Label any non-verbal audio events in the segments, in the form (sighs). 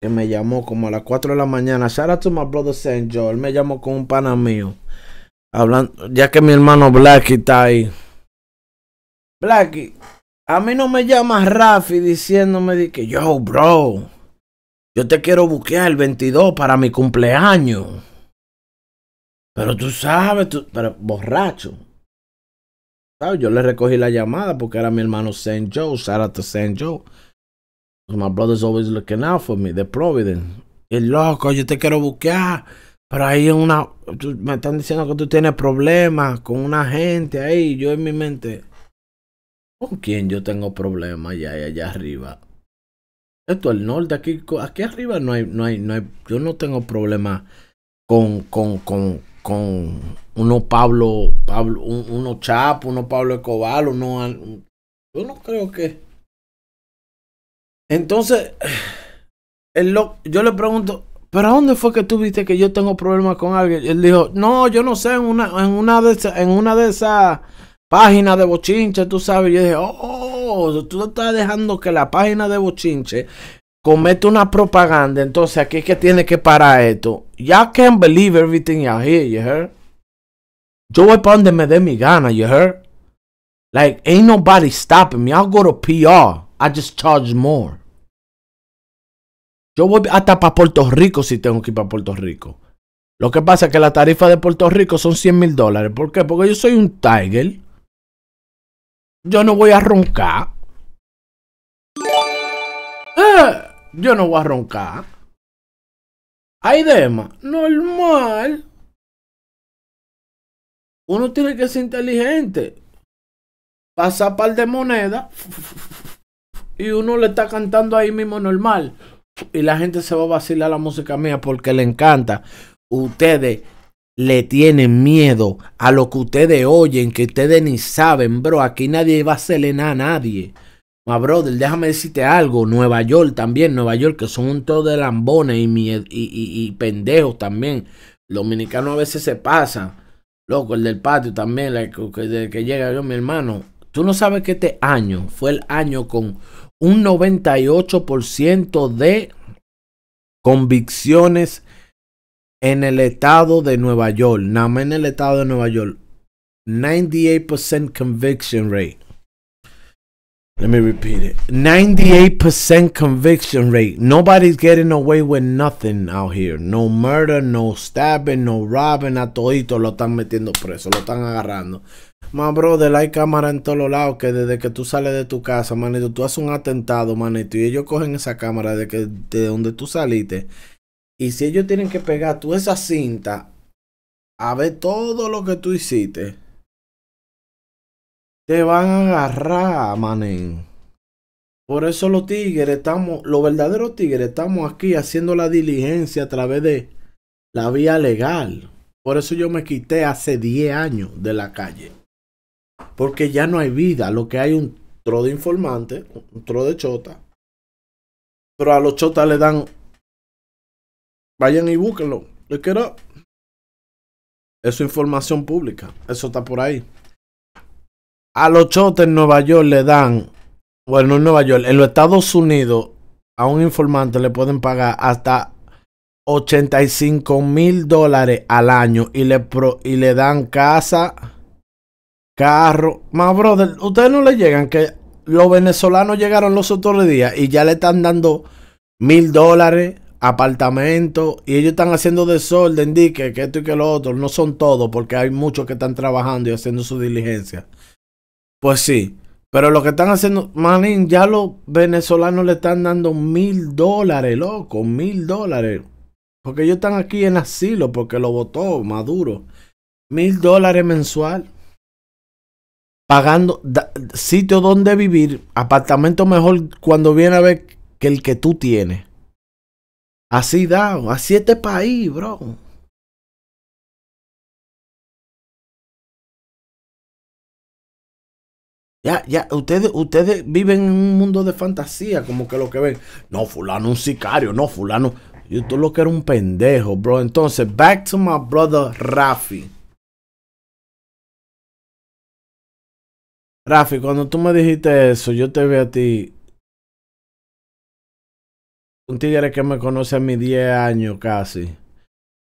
que me llamó como a las 4 de la mañana. Shout to my brother Saint Joe. Él me llamó con un pana mío. Hablando, ya que mi hermano Blacky está ahí. Blacky... a mí no me llama Rafi diciéndome de que yo, bro, yo te quiero buquear el 22 para mi cumpleaños. Pero tú sabes, tú, pero borracho. Yo le recogí la llamada porque era mi hermano Saint Joe, to Saint Joe. My brother's always looking out for me, The Providence. El loco, yo te quiero buscar. Pero ahí una. Me están diciendo que tú tienes problemas con una gente ahí. Yo en mi mente. ¿Con quién yo tengo problemas allá, allá arriba? Esto al norte, aquí, aquí arriba no hay, no hay, no hay. Yo no tengo problemas con, con, con, con uno Pablo, Pablo, uno Chapo, uno Pablo Escobar, uno. Yo no creo que. Entonces, yo le pregunto, ¿pero a dónde fue que tú viste que yo tengo problemas con alguien? Él dijo, no, yo no sé, en una, en una de esas, páginas de bochinche, tú sabes. Yo dije, oh, tú estás dejando que la página de bochinche comete una propaganda. Entonces aquí es que tiene que parar esto. Ya can't believe everything you hear, you Yo voy para donde me dé mi gana, you heard? Like, ain't nobody stopping me. I'll go to PR. I just charge more. Yo voy hasta para Puerto Rico si tengo que ir para Puerto Rico. Lo que pasa es que la tarifa de Puerto Rico son 100 mil dólares. ¿Por qué? Porque yo soy un tiger. Yo no voy a roncar. Eh, yo no voy a roncar. Hay demás. Normal. Uno tiene que ser inteligente. Pasa par de moneda. (laughs) Y uno le está cantando ahí mismo normal y la gente se va a vacilar la música mía porque le encanta. Ustedes le tienen miedo a lo que ustedes oyen, que ustedes ni saben, bro. Aquí nadie va a hacerle nada a nadie. Ma, brother, déjame decirte algo. Nueva York también, Nueva York, que son un todo de lambones y, y, pendejos también. Los dominicanos a veces se pasan. Loco, el del patio también, el que llega yo, mi hermano. Tú no sabes que este año fue el año con un 98% de convicciones en el estado de Nueva York. Nada en el estado de Nueva York. 98% conviction rate. Let me repeat it. 98% conviction rate. Nobody's getting away with nothing out here. No murder, no stabbing, no robbing. A todito lo están metiendo preso, lo están agarrando. Más, brother, hay cámara en todos lados que desde que tú sales de tu casa, manito, tú haces un atentado, manito, y ellos cogen esa cámara de, que, de donde tú saliste. Y si ellos tienen que pegar tú esa cinta a ver todo lo que tú hiciste, te van a agarrar, manen. Por eso los tigres estamos, los verdaderos tigres estamos aquí haciendo la diligencia a través de la vía legal. Por eso yo me quité hace 10 años de la calle. Porque ya no hay vida. Lo que hay un tro de informante, un tro de chota. Pero a los chotas le dan. Vayan y búsquenlo. Lo que Eso es información pública. Eso está por ahí. A los chotas en Nueva York le dan. Bueno, en Nueva York. En los Estados Unidos. A un informante le pueden pagar hasta 85 mil dólares al año. Y le, y le dan casa carro. Más, brother, ustedes no le llegan que los venezolanos llegaron los otros días y ya le están dando mil dólares, apartamento y ellos están haciendo desorden, di que, que esto y que lo otro. No son todos, porque hay muchos que están trabajando y haciendo su diligencia. Pues sí. Pero lo que están haciendo, manín, ya los venezolanos le están dando mil dólares, loco, mil dólares. Porque ellos están aquí en asilo porque lo votó Maduro. Mil dólares mensual pagando sitio donde vivir, apartamento mejor cuando viene a ver que el que tú tienes. Así da, así este país, bro. Ya, ya, ustedes, ustedes viven en un mundo de fantasía, como que lo que ven, no, fulano un sicario, no, fulano. Yo tú lo que era un pendejo, bro. Entonces, back to my brother Rafi. Rafi, cuando tú me dijiste eso, yo te vi a ti. Un tigre que me conoce a mis 10 años casi.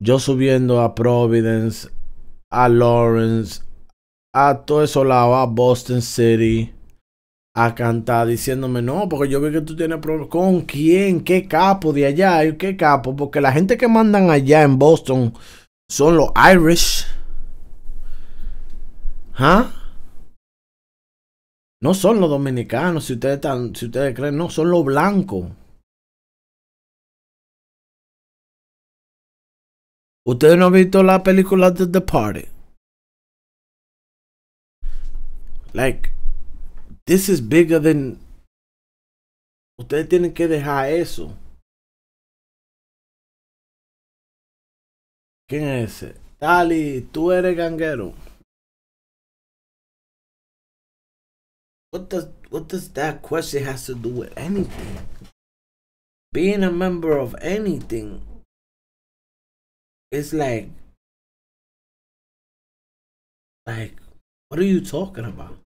Yo subiendo a Providence, a Lawrence, a todo eso lado, a Boston City, a cantar diciéndome, no, porque yo vi que tú tienes problemas. ¿Con quién? ¿Qué capo de allá? ¿Qué capo? Porque la gente que mandan allá en Boston son los Irish. ¿Ah? No son los dominicanos, si ustedes, si ustedes creen, no, son los blancos. ¿Ustedes no han visto la película de The Party? Like, this is bigger than... Ustedes tienen que dejar eso. ¿Quién es ese? Tali, tú eres ganguero. what does what does that question has to do with anything? Being a member of anything is like like what are you talking about?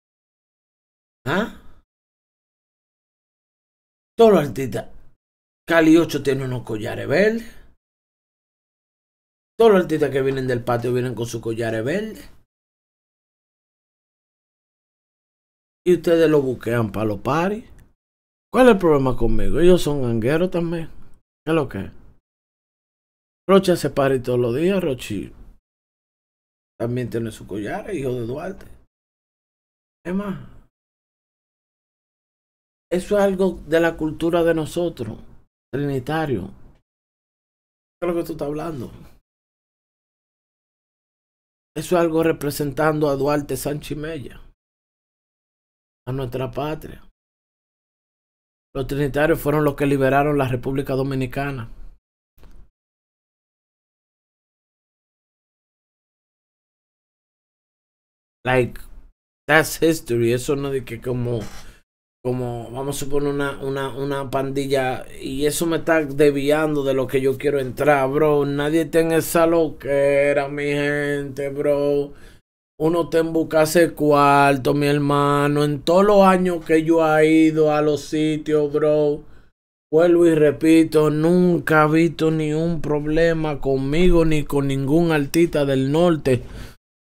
huh? Todos los artistas. Cali 8 tiene unos collares verdes. Todos los artistas que vienen del patio vienen con sus collares verdes. y ustedes lo buquean para los paris. ¿Cuál es el problema conmigo? Ellos son gangueros también. ¿Qué es lo que es? Rochi hace paris todos los días. Rochi también tiene su collar, hijo de Duarte. Es más, eso es algo de la cultura de nosotros, trinitario. ¿Qué es lo que tú estás hablando? Eso es algo representando a Duarte Mella a nuestra patria. Los trinitarios fueron los que liberaron la República Dominicana. Like, that's history. Eso no de que como, como vamos a suponer una, una, una pandilla. Y eso me está desviando de lo que yo quiero entrar, bro. Nadie tenga esa loquera, mi gente, bro uno te embucase cuarto, mi hermano. En todos los años que yo he ido a los sitios, bro. Vuelvo y repito, nunca he visto ni un problema conmigo ni con ningún artista del norte.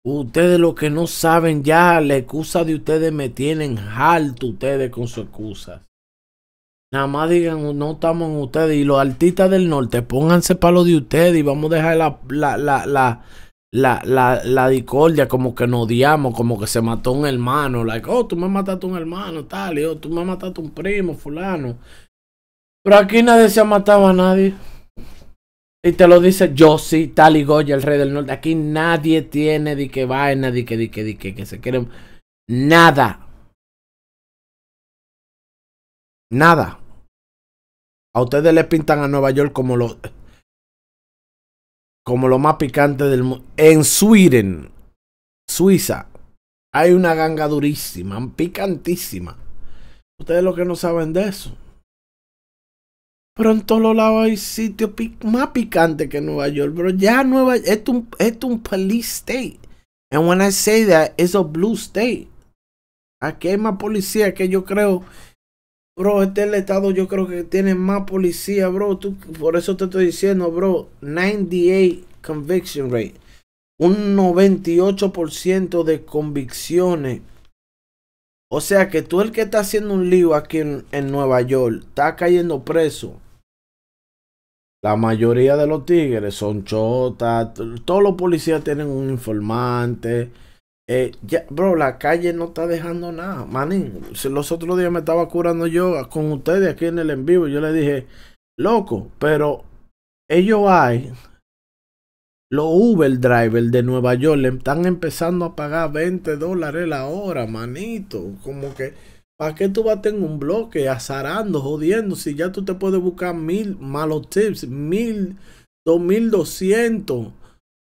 Ustedes lo que no saben ya, la excusa de ustedes me tienen harto ustedes con su excusa. Nada más digan, no estamos en ustedes. Y los artistas del norte, pónganse para lo de ustedes y vamos a dejar la, la, la la, la, la discordia, como que nos odiamos, como que se mató un hermano, like, oh, tú me mataste un hermano, tal, y oh, tú me mataste un primo, fulano. Pero aquí nadie se ha matado a nadie. Y te lo dice sí, tal y Goya, el rey del norte. Aquí nadie tiene de que vaina, de que, de que, de que, que se quieren. Nada. Nada. A ustedes les pintan a Nueva York como los como lo más picante del mundo. En Sweden, Suiza, hay una ganga durísima, picantísima. Ustedes lo que no saben de eso. Pero en todos los lados hay sitios más picantes que Nueva York. Pero ya Nueva York, es un, es un police state. And when I say that, it's a blue state. Aquí hay más policía que yo creo Bro, este es el estado yo creo que tiene más policía, bro. Tú, por eso te estoy diciendo, bro. 98 conviction rate. Un 98% de convicciones. O sea que tú el que está haciendo un lío aquí en, en Nueva York, está cayendo preso. La mayoría de los tigres son chotas. Todos los policías tienen un informante. Eh, bro, la calle no está dejando nada. Manín, los otros días me estaba curando yo con ustedes aquí en el en vivo. Yo le dije, loco, pero ellos hay. Los Uber driver de Nueva York le están empezando a pagar 20 dólares la hora, manito. Como que, ¿para qué tú vas a tener un bloque azarando, jodiendo? Si ya tú te puedes buscar mil malos tips, mil, dos mil doscientos,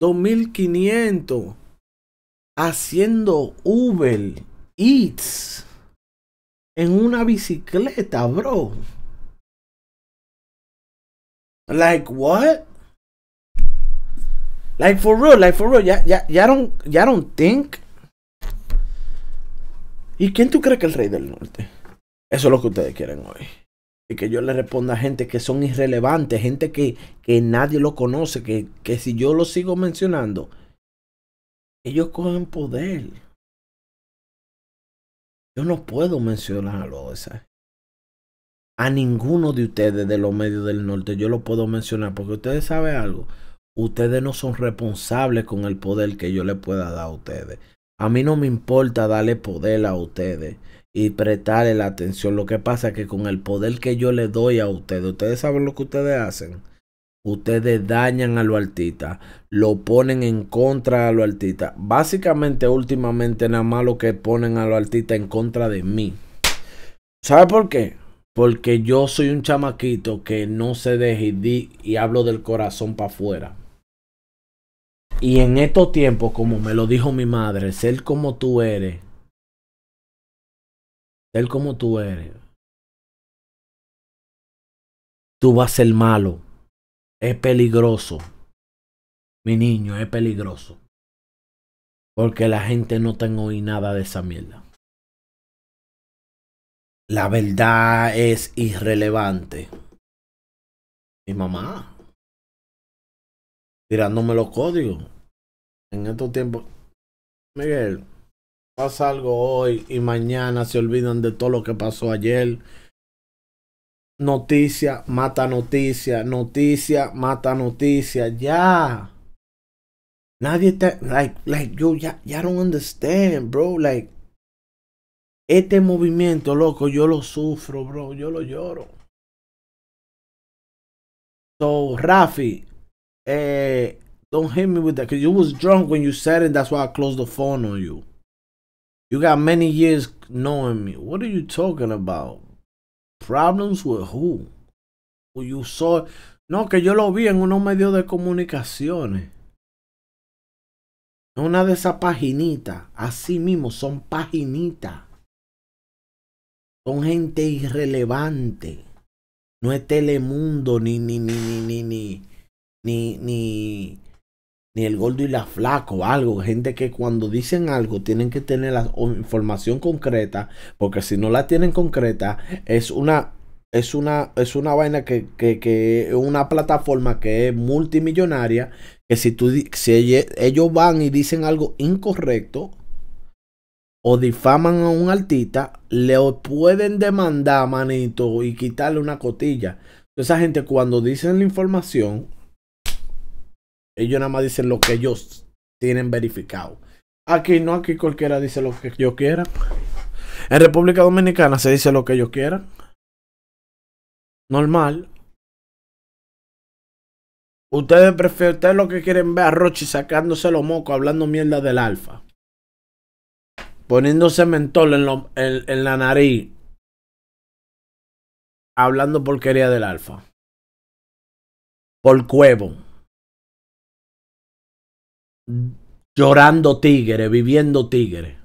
dos mil quinientos haciendo Uber Eats en una bicicleta, bro. Like what? Like for real, like for real. Ya, ya don't, ya don't think. ¿Y quién tú crees que es el rey del norte? Eso es lo que ustedes quieren hoy. Y que yo le responda a gente que son irrelevantes, gente que, que nadie lo conoce, que si yo lo sigo mencionando, ellos cogen poder. Yo no puedo mencionarlo, los a ninguno de ustedes de los medios del norte yo lo puedo mencionar porque ustedes saben algo. Ustedes no son responsables con el poder que yo le pueda dar a ustedes. A mí no me importa darle poder a ustedes y prestarle la atención. Lo que pasa es que con el poder que yo le doy a ustedes, ustedes saben lo que ustedes hacen ustedes dañan a lo altita. lo ponen en contra a lo altita. Básicamente, últimamente, nada más lo que ponen a lo altita en contra de mí. ¿Sabe por qué? Porque yo soy un chamaquito que no se deje y, y hablo del corazón para afuera. Y en estos tiempos, como me lo dijo mi madre, ser como tú eres, ser como tú eres, tú vas a ser malo es peligroso. Mi niño, es peligroso. Porque la gente no tengo oí nada de esa mierda. La verdad es irrelevante. Mi mamá. Tirándome los códigos. En estos tiempos. Miguel, pasa algo hoy y mañana se olvidan de todo lo que pasó ayer Noticia, mata noticia, noticia, mata noticia. Ya. Nadie te. Like, like, yo, ya, ya don't understand, bro. Like, este movimiento, loco, yo lo sufro, bro. Yo lo lloro. So, Rafi, eh, don't hit me with that. Because you was drunk when you said it. That's why I closed the phone on you. You got many years knowing me. What are you talking about? Problems with who? you No, que yo lo vi en unos medios de comunicaciones. Una de esas paginitas. Así mismo, son paginitas. Son gente irrelevante. No es Telemundo, ni, ni, ni, ni, ni, ni, ni, ni ni el gordo y la flaco algo. Gente que cuando dicen algo tienen que tener la información concreta, porque si no la tienen concreta, es una, es una, es una vaina que, que, una plataforma que es multimillonaria, que si, tú, si ellos van y dicen algo incorrecto o difaman a un artista, le pueden demandar, manito, y quitarle una cotilla. esa gente cuando dicen la información, ellos nada más dicen lo que ellos tienen verificado. Aquí no, aquí cualquiera dice lo que yo quiera. En República Dominicana se dice lo que yo quiera. Normal. Ustedes prefieren, ustedes lo que quieren ver a Rochi sacándose los mocos, hablando mierda del alfa. Poniéndose mentol en, en la nariz. Hablando porquería del alfa. Por cuevo llorando tigre, viviendo tigre.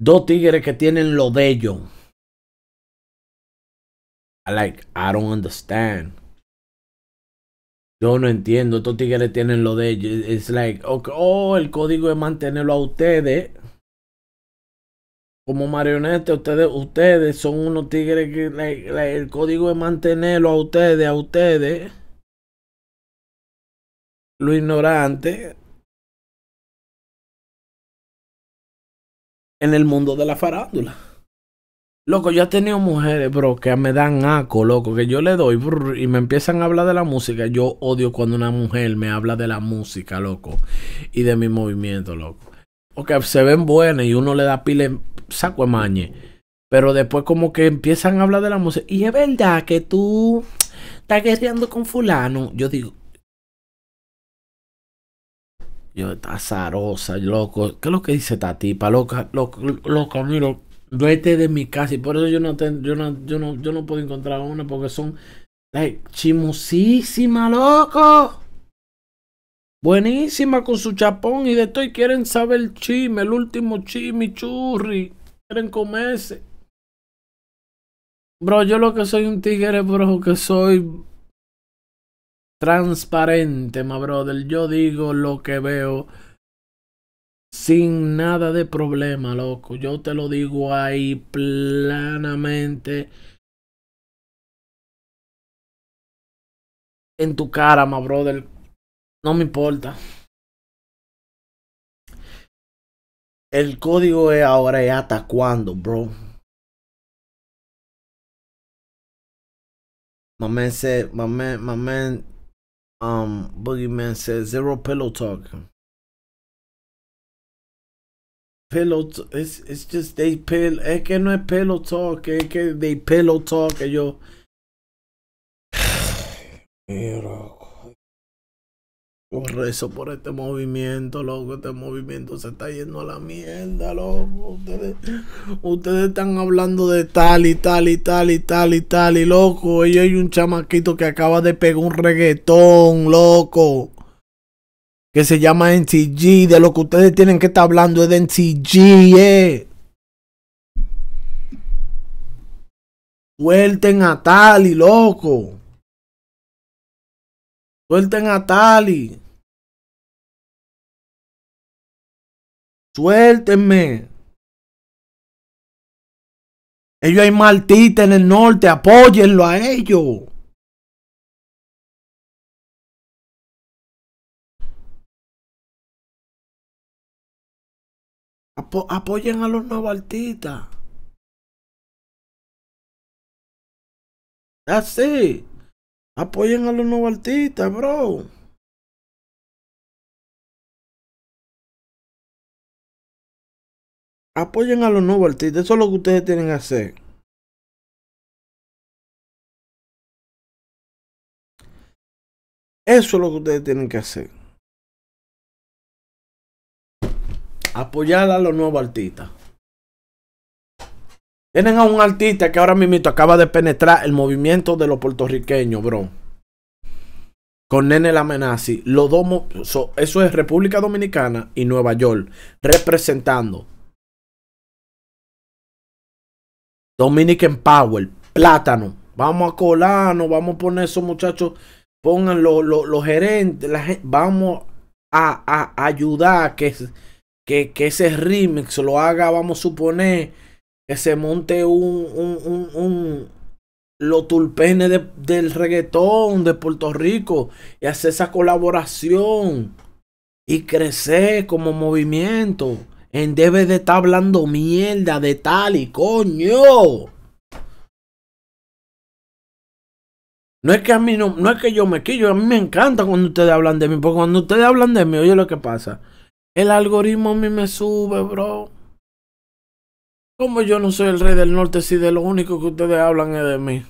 Dos tigres que tienen lo de ellos. like, I don't understand. Yo no entiendo, estos tigres tienen lo de ellos. It's like, oh, el código es mantenerlo a ustedes. Como marionetes, ustedes, ustedes son unos tigres que el código es mantenerlo a ustedes, a ustedes. Lo ignorante en el mundo de la farándula. Loco, yo he tenido mujeres, bro, que me dan aco, loco, que yo le doy y me empiezan a hablar de la música. Yo odio cuando una mujer me habla de la música, loco, y de mi movimiento, loco. Porque se ven buenas y uno le da pile saco de mañe. Pero después como que empiezan a hablar de la música. Y es verdad que tú estás guerreando con fulano. Yo digo, yo, está zarosa, loco. ¿Qué es lo que dice esta tipa? Loca, loca, loca, mira, vete de mi casa. Y por eso yo no, tengo. yo no, yo no, puedo encontrar una porque son chimosísimas, chimosísima, loco. Buenísima con su chapón y de esto quieren saber el chisme, el último chisme, churri. Quieren comerse. Bro, yo lo que soy un tigre, bro, que soy transparente, my brother. Yo digo lo que veo sin nada de problema, loco. Yo te lo digo ahí planamente. En tu cara, my brother. No me importa. El código es ahora y hasta cuándo, bro. My man said, Um, Boogeyman says zero pillow talk. Pillow, it's it's just they pill. Es que no es pillow talk. Es que they pillow talk. Yo. Pero. (sighs) Por eso por este movimiento, loco. Este movimiento se está yendo a la mierda, loco. Ustedes, están hablando de tal y tal y tal y tal y tal y loco. Y hay un chamaquito que acaba de pegar un reggaetón, loco. Que se llama NCG. De lo que ustedes tienen que estar hablando es de NCG, eh. Vuelten a tal y loco. Suelten a Tali. Suéltenme. Ellos hay artistas en el norte. Apóyenlo a ellos. apoyen a los nuevos artistas. That's Apoyen a los nuevos artistas, bro. Apoyen a los nuevos artistas. Eso es lo que ustedes tienen que hacer. Eso es lo que ustedes tienen que hacer. Apoyar a los nuevos artistas. Tienen a un artista que ahora mismo acaba de penetrar el movimiento de los puertorriqueños, bro. Con Nene Lamenazi. Los dos, eso es República Dominicana y Nueva York. Representando. Dominican Power. Plátano. Vamos a colarnos. Vamos a poner esos muchachos. Pongan los lo, gerentes. vamos a, a, ayudar que, que, que ese remix lo haga, vamos a suponer que se monte un, un, un, un los tulpenes del reggaetón de Puerto Rico y hacer esa colaboración y crecer como movimiento. En debe de estar hablando mierda de tal y coño. No es que a mí no, no es que yo me quillo, a mí me encanta cuando ustedes hablan de mí, porque cuando ustedes hablan de mí, oye lo que pasa. El algoritmo a mí me sube, bro. Como yo no soy el rey del norte si de lo único que ustedes hablan es de mí?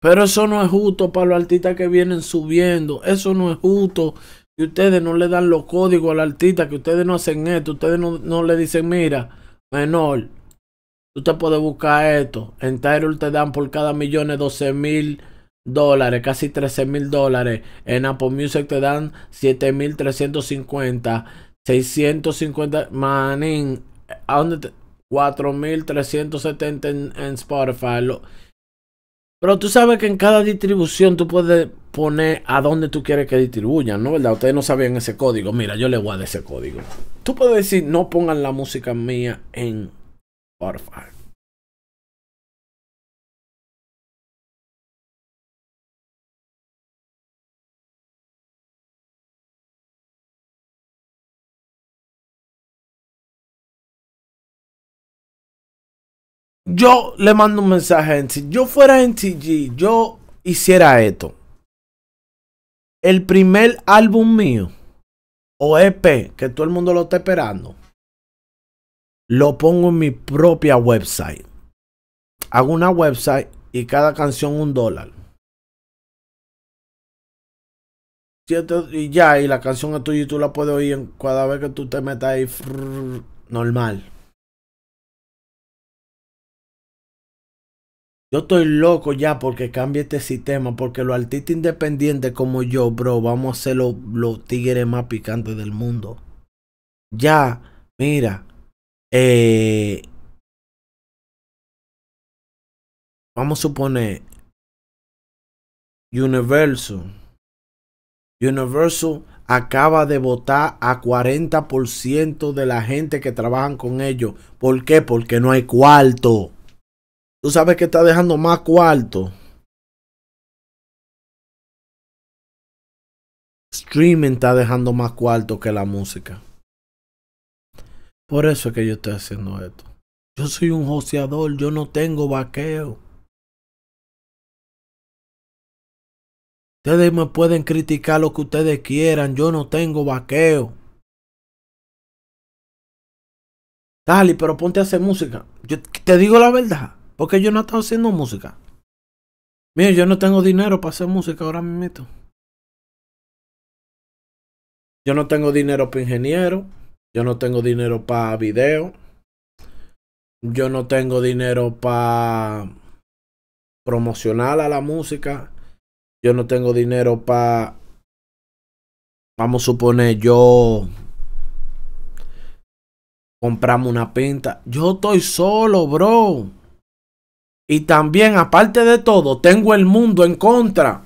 Pero eso no es justo para los artistas que vienen subiendo. Eso no es justo. Y ustedes no le dan los códigos al artista, que ustedes no hacen esto. Ustedes no, le dicen, mira, menor, Usted puede buscar esto. En Tyrell te dan por cada millón de 12 mil dólares, casi 13 mil dólares. En Apple Music te dan 7,350, mil Seiscientos 650, manín, 4.370 en, Spotify. Pero tú sabes que en cada distribución tú puedes poner a dónde tú quieres que distribuyan, ¿no? ¿Verdad? Ustedes no sabían ese código. Mira, yo le guardé ese código. Tú puedes decir, no pongan la música mía en Spotify. Yo le mando un mensaje en si Yo fuera en NTG, yo hiciera esto. El primer álbum mío, o EP, que todo el mundo lo está esperando, lo pongo en mi propia website. Hago una website y cada canción un dólar. Y ya, y la canción es tuya y tú la puedes oír cada vez que tú te metas ahí normal. Yo estoy loco ya porque cambie este sistema, porque los artistas independientes como yo, bro, vamos a ser los, tigres más picantes del mundo. Ya, mira, eh, vamos a suponer Universal. Universal acaba de votar a 40% de la gente que trabajan con ellos. ¿Por qué? Porque no hay cuarto tú sabes que está dejando más cuarto. Streaming está dejando más cuarto que la música. Por eso es que yo estoy haciendo esto. Yo soy un joseador, yo no tengo vaqueo. Ustedes me pueden criticar lo que ustedes quieran, yo no tengo vaqueo. Dale, pero ponte a hacer música. Yo te digo la verdad. Porque yo no estaba haciendo música. Mire, yo no tengo dinero para hacer música ahora mismo. Yo no tengo dinero para ingeniero. Yo no tengo dinero para video. Yo no tengo dinero para promocionar a la música. Yo no tengo dinero para... Vamos a suponer, yo compramos una pinta. Yo estoy solo, bro. Y también, aparte de todo, tengo el mundo en contra.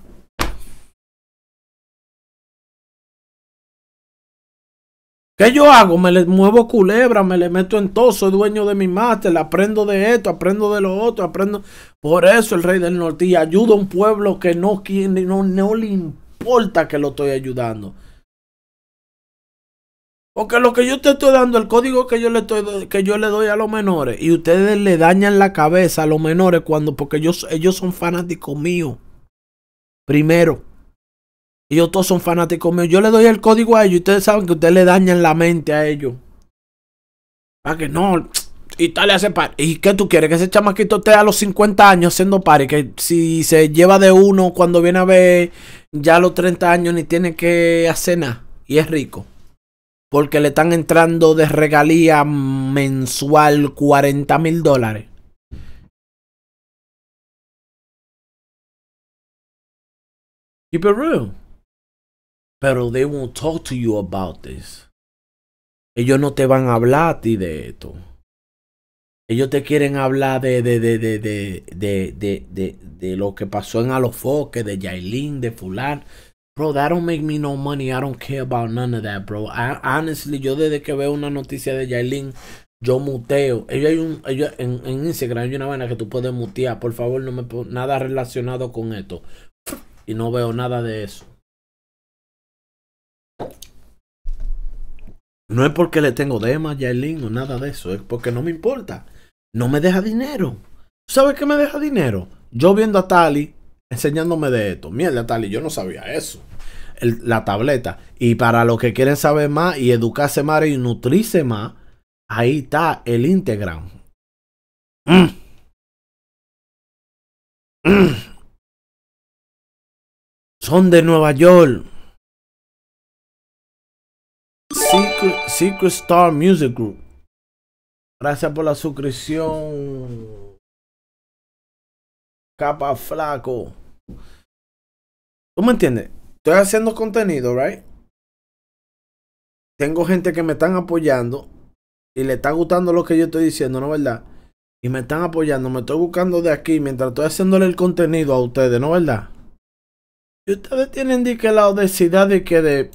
¿Qué yo hago? Me le muevo culebra, me le meto en todo, soy dueño de mi máster, aprendo de esto, aprendo de lo otro, aprendo. Por eso el rey del norte ayuda a un pueblo que no, no, no le importa que lo estoy ayudando. Porque lo que yo te estoy dando, el código que yo le estoy, que yo le doy a los menores, y ustedes le dañan la cabeza a los menores cuando, porque ellos, ellos son fanáticos míos. Primero. Ellos todos son fanáticos míos. Yo le doy el código a ellos y ustedes saben que ustedes le dañan la mente a ellos. Para ah, que no. Y tal le hace par. ¿Y qué tú quieres? Que ese chamaquito esté a los 50 años haciendo y Que si se lleva de uno cuando viene a ver ya a los 30 años ni tiene que hacer nada. Y es rico porque le están entrando de regalía mensual 40 mil dólares. Pero they won't talk to you about this. Ellos no te van a hablar a ti de esto. Ellos te quieren hablar de, de, de, de, de, de, de, de, lo que pasó en Alofoque, de Yailin, de Fulán, Bro, that don't make me no money. I don't care about none of that, bro. honestly, yo desde que veo una noticia de Yailin, yo muteo. Ella hay un, en, Instagram hay una vaina que tú puedes mutear. Por favor, no me nada relacionado con esto. Y no veo nada de eso. No es porque le tengo dema a Yailin o nada de eso. Es porque no me importa. No me deja dinero. ¿Sabes qué me deja dinero? Yo viendo a Tali enseñándome de esto. Mierda, tal, y yo no sabía eso. la tableta. Y para los que quieren saber más y educarse más y nutrirse más, ahí está el Instagram. Mm. Mm. Son de Nueva York. Secret, Secret Star Music Group. Gracias por la suscripción capa flaco. ¿Tú me entiendes? Estoy haciendo contenido, right? Tengo gente que me están apoyando y le está gustando lo que yo estoy diciendo, ¿no verdad? Y me están apoyando, me estoy buscando de aquí mientras estoy haciéndole el contenido a ustedes, ¿no verdad? Y ustedes tienen la obesidad de que de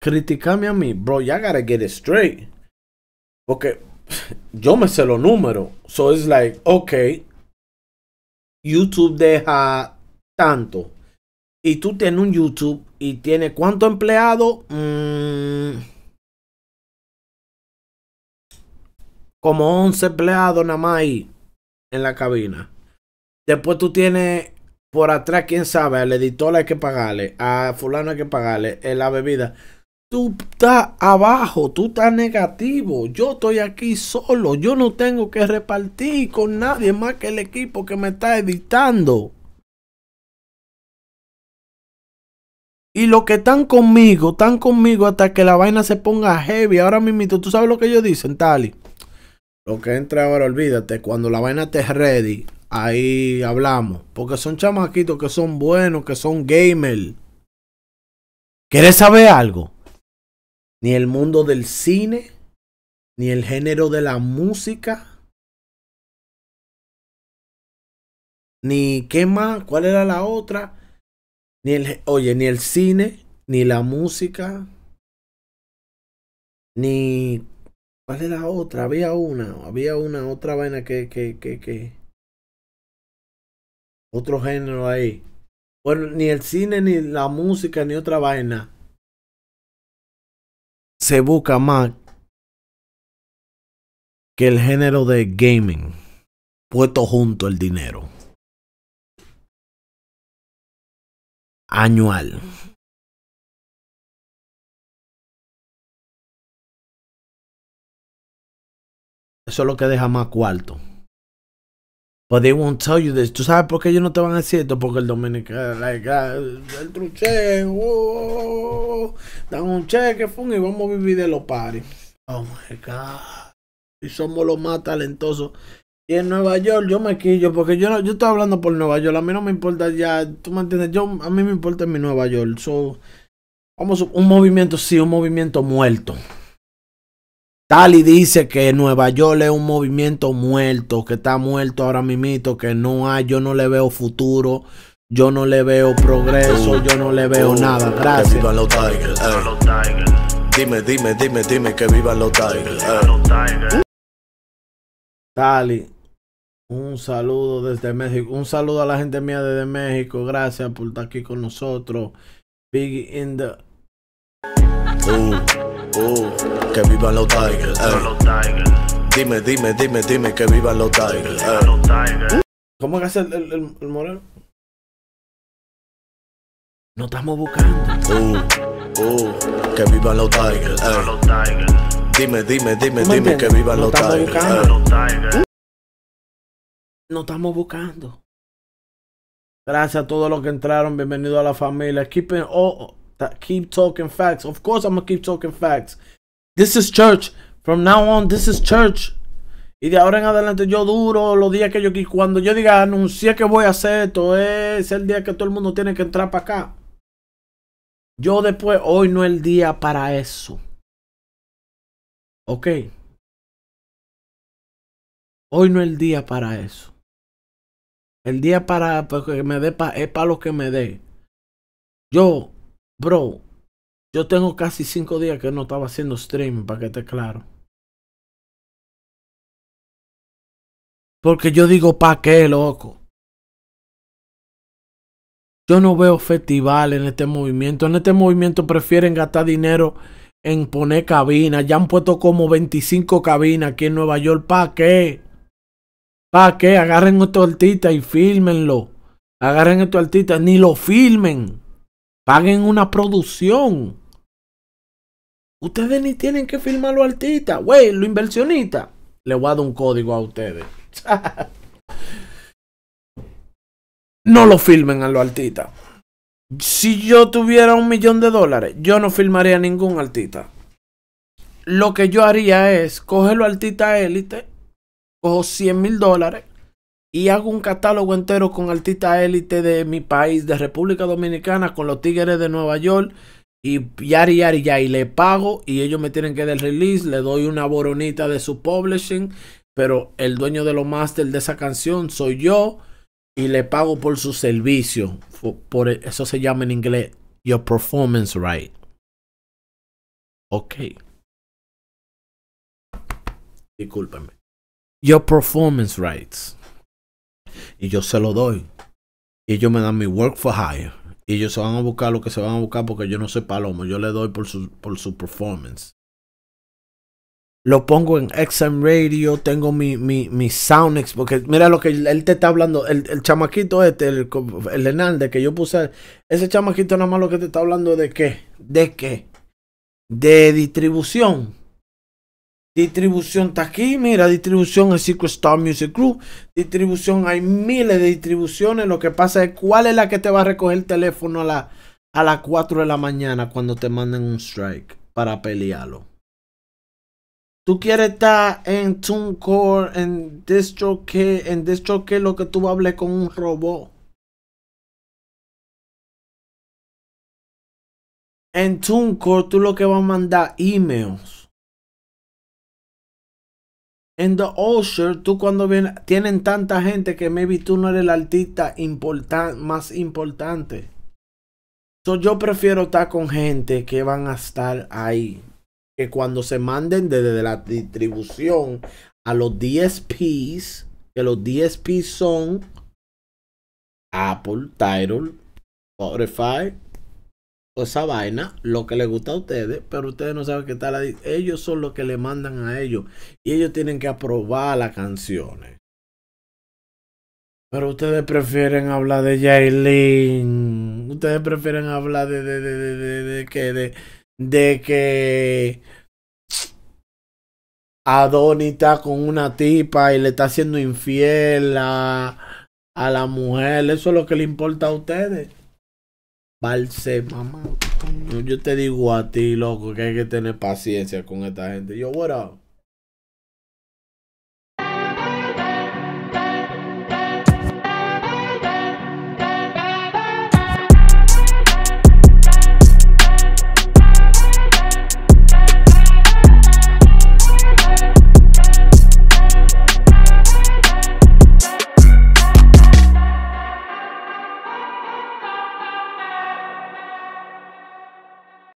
criticarme a mí, bro, ya gotta get it straight. Porque yo me sé los número. So it's like, okay, YouTube deja tanto y tú tienes un YouTube y tiene cuánto empleado, mm, como 11 empleados nada más ahí en la cabina. Después tú tienes por atrás, quién sabe, al editor hay que pagarle, a fulano hay que pagarle, en la bebida. Tú estás abajo, tú estás negativo. Yo estoy aquí solo. Yo no tengo que repartir con nadie más que el equipo que me está editando. Y los que están conmigo, están conmigo hasta que la vaina se ponga heavy. Ahora mismo, ¿tú sabes lo que ellos dicen, Tali? Lo que entra ahora, olvídate. Cuando la vaina esté ready, ahí hablamos. Porque son chamaquitos que son buenos, que son gamers. ¿Quieres saber algo? ni el mundo del cine, ni el género de la música, ni qué más, cuál era la otra, ni el, oye, ni el cine, ni la música, ni cuál era la otra, había una, había una otra vaina que, que, que, que, otro género ahí. Bueno, ni el cine, ni la música, ni otra vaina se busca más que el género de gaming, puesto junto el dinero. Anual. Eso es lo que deja más cuarto. But they won't tell you this. ¿Tú sabes por qué ellos no te van a decir esto? Porque el dominicano, like, ah, el oh, dan un cheque, y vamos a vivir de los paris. Oh my God. Y somos los más talentosos. Y en Nueva York yo me quillo, porque yo no, yo estoy hablando por Nueva York. A mí no me importa ya, tú me entiendes, yo, a mí me importa mi Nueva York. So, vamos, un movimiento, sí, un movimiento muerto. Tali dice que Nueva York es un movimiento muerto, que está muerto ahora mismo, que no hay, yo no le veo futuro, yo no le veo progreso, yo no le veo nada. Gracias. Eh. Dime, dime, dime, dime que vivan los Tigers. Eh. Tali, un saludo desde México. Un saludo a la gente mía desde México. Gracias por estar aquí con nosotros. Big in uh. Uh, que eh. vivan los Tigers. Dime, dime, dime, dime que vivan los Tigers. Eh. ¿Cómo es el, el, moreno? No estamos buscando. Uh, uh que eh. vivan los Tigers. Dime, dime, dime, dime que vivan los Tigers. No estamos buscando. Gracias a todos los que entraron. Bienvenido a la familia. Keep it oh, keep talking facts. Of course, I'm gonna keep talking facts. This is church. From now on, this is church. Y de ahora en adelante yo duro los días que yo cuando yo diga anuncié que voy a hacer esto, es el día que todo el mundo tiene que entrar para acá. Yo después, hoy no es el día para eso. ¿Ok? Hoy no es el día para eso. El día para, pues, que me dé pa, es para lo que me dé. Yo Bro, yo tengo casi cinco días que no estaba haciendo stream, para que esté claro. Porque yo digo, ¿pa' qué, loco? Yo no veo festival en este movimiento. En este movimiento prefieren gastar dinero en poner cabinas. Ya han puesto como 25 cabinas aquí en Nueva York. ¿Para qué? ¿Para qué? Agarren a estos artistas y filmenlo? Agarren a estos artistas. Ni lo filmen. Paguen una producción. Ustedes ni tienen que firmar lo altita Güey, lo inversionista. Le voy a dar un código a ustedes. (laughs) no lo filmen a lo altita Si yo tuviera un millón de dólares, yo no firmaría ningún altita Lo que yo haría es coger lo altita élite, cojo 100 mil dólares y hago un catálogo entero con artistas élite de mi país, de República Dominicana, con los Tigres de Nueva York y yari yari ya y le pago y ellos me tienen que dar release, le doy una boronita de su publishing, pero el dueño de los masters de esa canción soy yo y le pago por su servicio, por e, eso se llama en inglés your performance right. Ok. Discúlpame. Your performance rights y yo se lo doy. Y ellos me dan mi work for hire. Y ellos se van a buscar lo que se van a buscar porque yo no soy palomo. Yo le doy por su, por su performance. Lo pongo en XM Radio. Tengo mi, mi, Soundex. Porque mira lo que él te está hablando. El, chamaquito este, el, el que yo puse. Ese chamaquito nada más lo que te está hablando de qué. De qué. De distribución. Distribución está aquí, mira, distribución en Secret Star Music Group. Distribución, hay miles de distribuciones. Lo que pasa es cuál es la que te va a recoger el teléfono a, las 4 de la mañana cuando te manden un strike para pelearlo. Tú quieres estar en TuneCore, en DistroKid, en DistroKid lo que tú hablar con un robot. En TuneCore tú lo que vas a mandar emails en The Usher, tú cuando vienes, tienen tanta gente que maybe tú no eres el artista más importante. So, yo prefiero estar con gente que van a estar ahí. Que cuando se manden desde la distribución a los DSPs, que los DSPs son Apple, Tidal, Spotify, esa vaina, lo que les gusta a ustedes, pero ustedes no saben qué tal. Ellos son los que le mandan a ellos y ellos tienen que aprobar las canciones. Pero ustedes prefieren hablar de Jailin. Ustedes prefieren hablar de, de, que, de, que está con una tipa y le está haciendo infiel a la mujer. Eso es lo que le importa a ustedes. Balse, mamá. Yo te digo a ti, loco, que hay que tener paciencia con esta gente. Yo, what